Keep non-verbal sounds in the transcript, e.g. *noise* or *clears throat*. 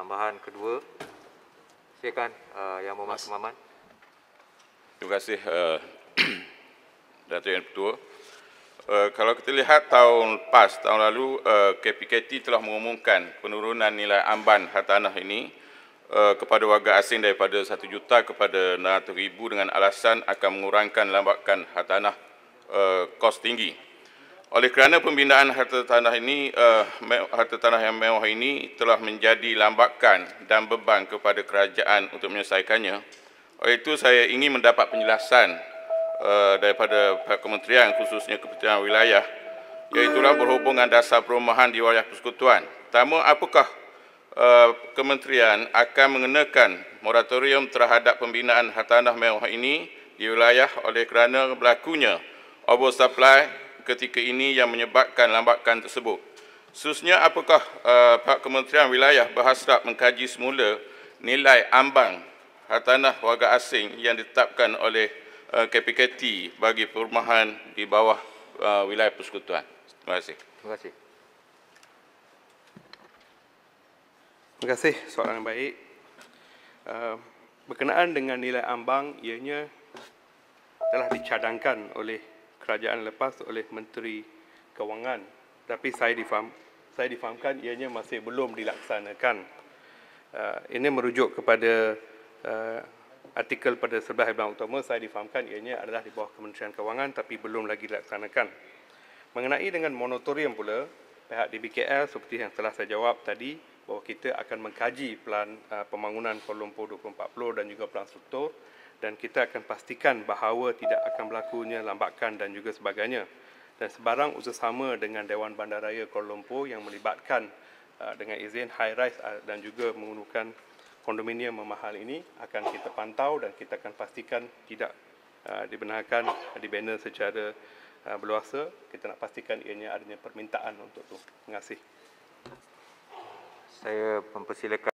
tambahan kedua. Silakan uh, Yang Mohd Semaman. Terima kasih uh, *clears throat* Datuk Yang Pertua. Uh, kalau kita lihat tahun lepas, tahun lalu uh, KPKT telah mengumumkan penurunan nilai amban hartanah ini uh, kepada warga asing daripada 1 juta kepada 600 ribu dengan alasan akan mengurangkan lambakan hartanah uh, kos tinggi. Oleh kerana pembinaan harta tanah ini uh, harta tanah yang mewah ini telah menjadi lambakan dan beban kepada kerajaan untuk menyelesaikannya. Oleh itu saya ingin mendapat penjelasan uh, daripada Pihak Kementerian khususnya Kementerian Wilayah iaitu lah berhubungan dasar perumahan di wilayah persekutuan. Pertama, apakah uh, Kementerian akan mengenakan moratorium terhadap pembinaan harta tanah mewah ini di wilayah oleh kerana berlakunya oversupply supply ketika ini yang menyebabkan lambakan tersebut. Seterusnya, apakah uh, eh, Pak Kementerian Wilayah berhasrat mengkaji semula nilai ambang hartanah warga asing yang ditetapkan oleh uh, eh, KPKT bagi perumahan di bawah uh, wilayah persekutuan? Terima kasih. Terima kasih. Terima kasih soalan yang baik. Uh, berkenaan dengan nilai ambang, ianya telah dicadangkan oleh kerajaan lepas oleh menteri kewangan tapi saya difaham saya difahamkan ianya masih belum dilaksanakan uh, ini merujuk kepada uh, artikel pada 11 bulan utama saya difahamkan ianya adalah di bawah kementerian kewangan tapi belum lagi dilaksanakan mengenai dengan monitorium pula pihak DBKL seperti yang telah saya jawab tadi bahawa kita akan mengkaji pelan uh, pembangunan Kuala Lumpur 2040 dan juga pelan struktur dan kita akan pastikan bahawa tidak akan berlakunya lambakan dan juga sebagainya. Dan sebarang usahasama dengan Dewan Bandaraya Kuala Lumpur yang melibatkan uh, dengan izin high rise uh, dan juga menggunakan kondominium memahal ini akan kita pantau dan kita akan pastikan tidak uh, dibenarkan dibina secara berluasa. Kita nak pastikan ianya adanya permintaan untuk itu. Terima kasih. Saya mempersilakan